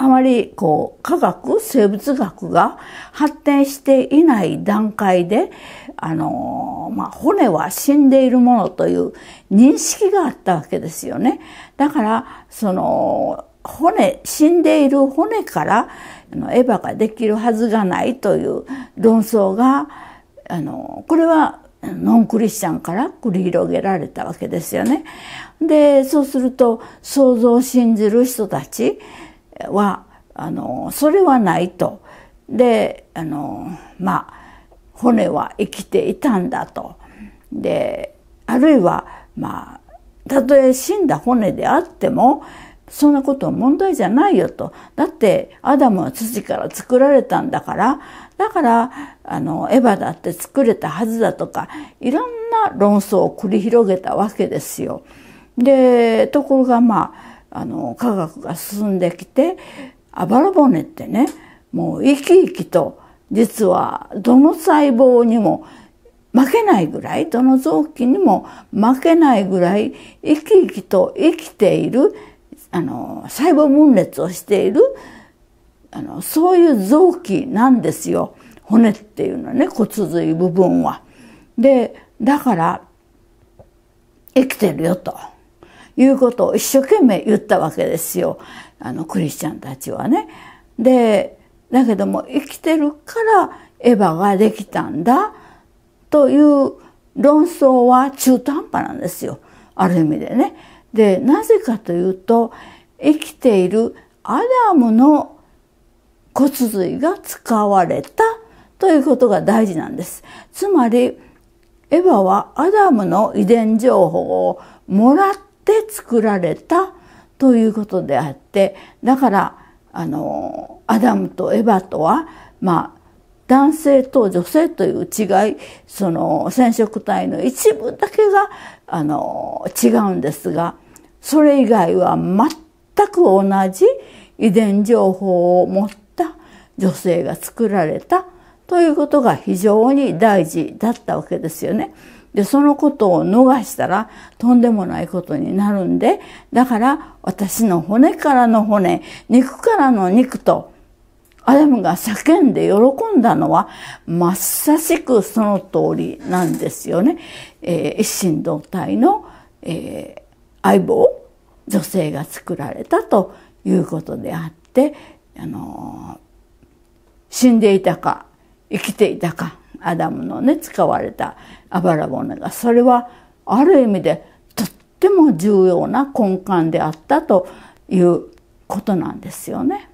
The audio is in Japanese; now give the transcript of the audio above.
あまりこう科学生物学が発展していない段階であの、まあ、骨は死んでいるものという認識があったわけですよね。だからその骨死んでいる骨からエヴァができるはずがないという論争があのこれはノンクリスチャンから繰り広げられたわけですよね。でそうすると想像を信じる人たちはあのそれはないとであのまあ骨は生きていたんだとであるいはまあたとえ死んだ骨であってもそんなことは問題じゃないよと。だって、アダムは土から作られたんだから、だから、あの、エヴァだって作れたはずだとか、いろんな論争を繰り広げたわけですよ。で、ところがまあ、あの科学が進んできてあばら骨ってねもう生き生きと実はどの細胞にも負けないぐらいどの臓器にも負けないぐらい生き生きと生きているあの細胞分裂をしているあのそういう臓器なんですよ骨っていうのはね骨髄部分は。でだから生きてるよと。いうことを一生懸命言ったわけですよ。あの、クリスチャンたちはね。で、だけども生きてるからエヴァができたんだという論争は中途半端なんですよ。ある意味でね。で、なぜかというと、生きているアダムの骨髄が使われたということが大事なんです。つまり、エヴァはアダムの遺伝情報をもらっって作られたということであってだからあのアダムとエバとはまあ男性と女性という違いその染色体の一部だけがあの違うんですがそれ以外は全く同じ遺伝情報を持った女性が作られたということが非常に大事だったわけですよね。で、そのことを逃したらとんでもないことになるんで、だから私の骨からの骨、肉からの肉と、アダムが叫んで喜んだのは、まさしくその通りなんですよね。えー、一心同体の、えー、相棒、女性が作られたということであって、あのー、死んでいたか、生きていたかアダムのね使われたあばら骨がそれはある意味でとっても重要な根幹であったということなんですよね。